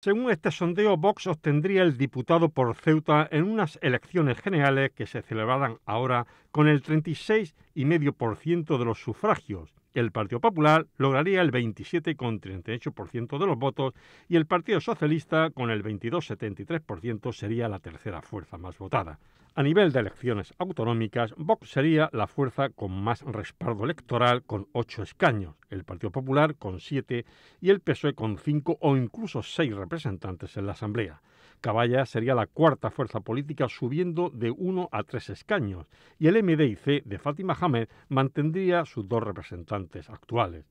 Según este sondeo, Vox obtendría el diputado por Ceuta en unas elecciones generales que se celebrarán ahora con el 36,5% de los sufragios el Partido Popular lograría el 27,38% de los votos y el Partido Socialista, con el 22,73%, sería la tercera fuerza más votada. A nivel de elecciones autonómicas, Vox sería la fuerza con más respaldo electoral, con ocho escaños, el Partido Popular con 7 y el PSOE con 5 o incluso seis representantes en la Asamblea. Caballa sería la cuarta fuerza política subiendo de uno a tres escaños y el MDIC de Fátima Hamed mantendría sus dos representantes actuales.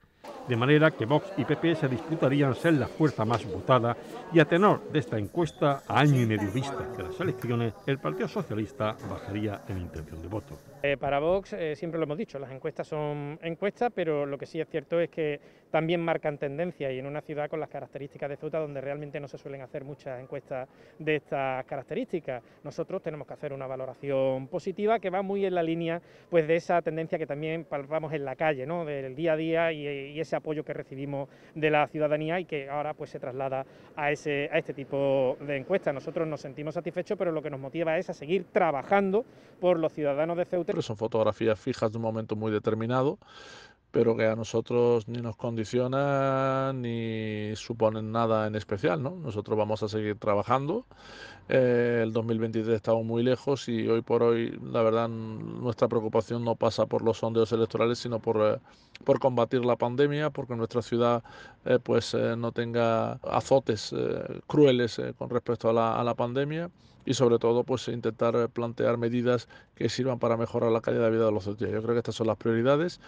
De manera que Vox y PP se disputarían ser la fuerza más votada y a tenor de esta encuesta, a año y medio vista de las elecciones, el Partido Socialista bajaría en intención de voto. Eh, para Vox eh, siempre lo hemos dicho, las encuestas son encuestas, pero lo que sí es cierto es que también marcan tendencia y en una ciudad con las características de Ceuta donde realmente no se suelen hacer muchas encuestas de estas características. Nosotros tenemos que hacer una valoración positiva que va muy en la línea pues de esa tendencia que también palpamos en la calle, del día a día y, ese apoyo que recibimos de la ciudadanía y que ahora pues se traslada a, ese, a este tipo de encuestas. Nosotros nos sentimos satisfechos, pero lo que nos motiva es a seguir trabajando por los ciudadanos de Ceuta pero son fotografías fijas de un momento muy determinado pero que a nosotros ni nos condiciona... ni suponen nada en especial. ¿no? Nosotros vamos a seguir trabajando. Eh, el 2023 estamos muy lejos y hoy por hoy, la verdad, nuestra preocupación no pasa por los sondeos electorales, sino por, eh, combatir la pandemia, porque nuestra ciudad eh, pues, no tenga azotes crueles con respecto a la, a la pandemia y sobre todo pues intentar plantear medidas que sirvan para mejorar la calidad de vida de los ciudadanos. Yo creo que estas son las prioridades